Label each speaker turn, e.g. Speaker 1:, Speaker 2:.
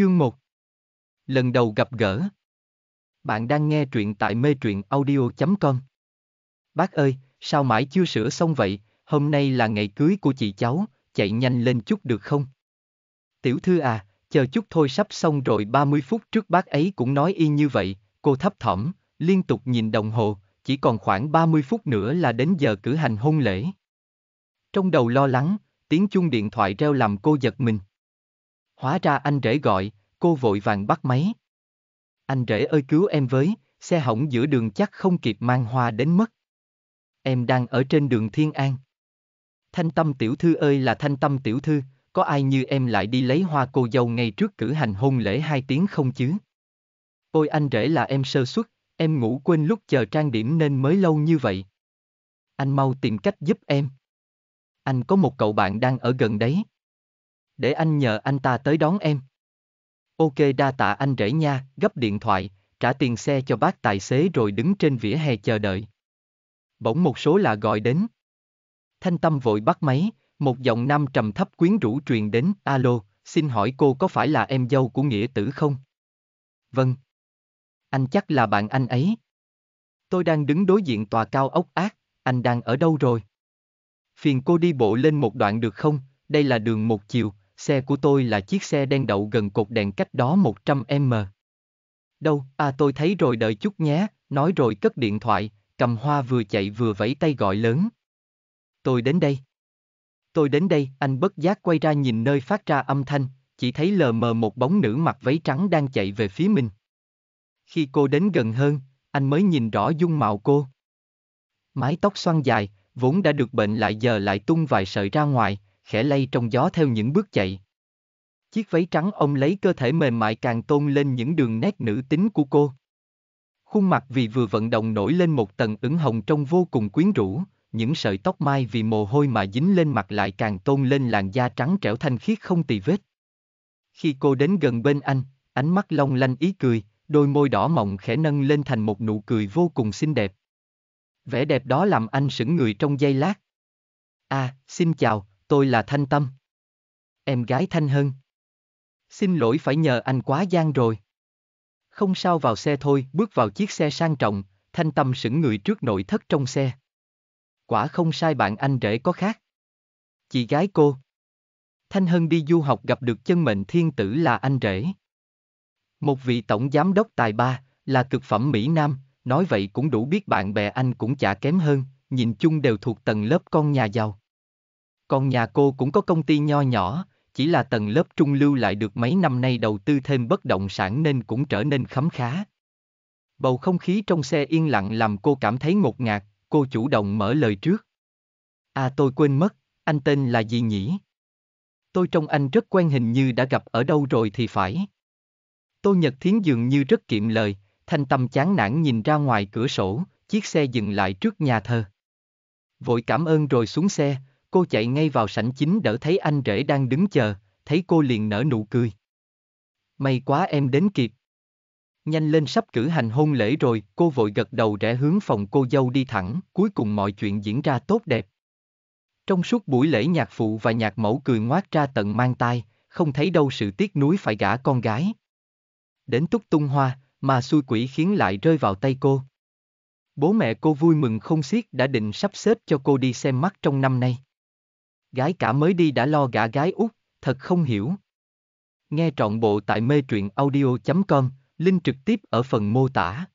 Speaker 1: Chương 1 Lần đầu gặp gỡ Bạn đang nghe truyện tại mê truyện audio.com Bác ơi, sao mãi chưa sửa xong vậy, hôm nay là ngày cưới của chị cháu, chạy nhanh lên chút được không? Tiểu thư à, chờ chút thôi sắp xong rồi 30 phút trước bác ấy cũng nói y như vậy, cô thấp thỏm, liên tục nhìn đồng hồ, chỉ còn khoảng 30 phút nữa là đến giờ cử hành hôn lễ. Trong đầu lo lắng, tiếng chuông điện thoại reo làm cô giật mình. Hóa ra anh rể gọi, cô vội vàng bắt máy. Anh rể ơi cứu em với, xe hỏng giữa đường chắc không kịp mang hoa đến mất. Em đang ở trên đường Thiên An. Thanh tâm tiểu thư ơi là thanh tâm tiểu thư, có ai như em lại đi lấy hoa cô dâu ngay trước cử hành hôn lễ hai tiếng không chứ? Ôi anh rể là em sơ suất, em ngủ quên lúc chờ trang điểm nên mới lâu như vậy. Anh mau tìm cách giúp em. Anh có một cậu bạn đang ở gần đấy để anh nhờ anh ta tới đón em. Ok đa tạ anh rể nha, gấp điện thoại, trả tiền xe cho bác tài xế rồi đứng trên vỉa hè chờ đợi. Bỗng một số lạ gọi đến. Thanh Tâm vội bắt máy, một giọng nam trầm thấp quyến rũ truyền đến, alo, xin hỏi cô có phải là em dâu của nghĩa tử không? Vâng. Anh chắc là bạn anh ấy. Tôi đang đứng đối diện tòa cao ốc ác, anh đang ở đâu rồi? Phiền cô đi bộ lên một đoạn được không? Đây là đường một chiều, Xe của tôi là chiếc xe đen đậu gần cột đèn cách đó 100m. Đâu, à tôi thấy rồi đợi chút nhé, nói rồi cất điện thoại, cầm hoa vừa chạy vừa vẫy tay gọi lớn. Tôi đến đây. Tôi đến đây, anh bất giác quay ra nhìn nơi phát ra âm thanh, chỉ thấy lờ mờ một bóng nữ mặc váy trắng đang chạy về phía mình. Khi cô đến gần hơn, anh mới nhìn rõ dung mạo cô. Mái tóc xoăn dài, vốn đã được bệnh lại giờ lại tung vài sợi ra ngoài, khẽ lay trong gió theo những bước chạy. Chiếc váy trắng ông lấy cơ thể mềm mại càng tôn lên những đường nét nữ tính của cô. Khuôn mặt vì vừa vận động nổi lên một tầng ửng hồng trông vô cùng quyến rũ, những sợi tóc mai vì mồ hôi mà dính lên mặt lại càng tôn lên làn da trắng trẻo thanh khiết không tì vết. Khi cô đến gần bên anh, ánh mắt long lanh ý cười, đôi môi đỏ mọng khẽ nâng lên thành một nụ cười vô cùng xinh đẹp. Vẻ đẹp đó làm anh sững người trong giây lát. À, xin chào, tôi là Thanh Tâm. Em gái Thanh Hân. Xin lỗi phải nhờ anh quá gian rồi. Không sao vào xe thôi, bước vào chiếc xe sang trọng, Thanh Tâm sững người trước nội thất trong xe. Quả không sai bạn anh rể có khác. Chị gái cô. Thanh Hân đi du học gặp được chân mệnh thiên tử là anh rể. Một vị tổng giám đốc tài ba, là cực phẩm Mỹ Nam, nói vậy cũng đủ biết bạn bè anh cũng chả kém hơn, nhìn chung đều thuộc tầng lớp con nhà giàu. Còn nhà cô cũng có công ty nho nhỏ, chỉ là tầng lớp trung lưu lại được mấy năm nay đầu tư thêm bất động sản nên cũng trở nên khấm khá. Bầu không khí trong xe yên lặng làm cô cảm thấy ngột ngạt, cô chủ động mở lời trước. À tôi quên mất, anh tên là gì nhỉ? Tôi trông anh rất quen hình như đã gặp ở đâu rồi thì phải. Tô Nhật Thiến dường như rất kiệm lời, thanh tâm chán nản nhìn ra ngoài cửa sổ, chiếc xe dừng lại trước nhà thờ. Vội cảm ơn rồi xuống xe, Cô chạy ngay vào sảnh chính đỡ thấy anh rể đang đứng chờ, thấy cô liền nở nụ cười. May quá em đến kịp. Nhanh lên sắp cử hành hôn lễ rồi, cô vội gật đầu rẽ hướng phòng cô dâu đi thẳng, cuối cùng mọi chuyện diễn ra tốt đẹp. Trong suốt buổi lễ nhạc phụ và nhạc mẫu cười ngoác ra tận mang tai, không thấy đâu sự tiếc nuối phải gả con gái. Đến túc tung hoa, mà xui quỷ khiến lại rơi vào tay cô. Bố mẹ cô vui mừng không xiết đã định sắp xếp cho cô đi xem mắt trong năm nay. Gái cả mới đi đã lo gả gái út, thật không hiểu. Nghe trọn bộ tại mê truyện audio.com, link trực tiếp ở phần mô tả.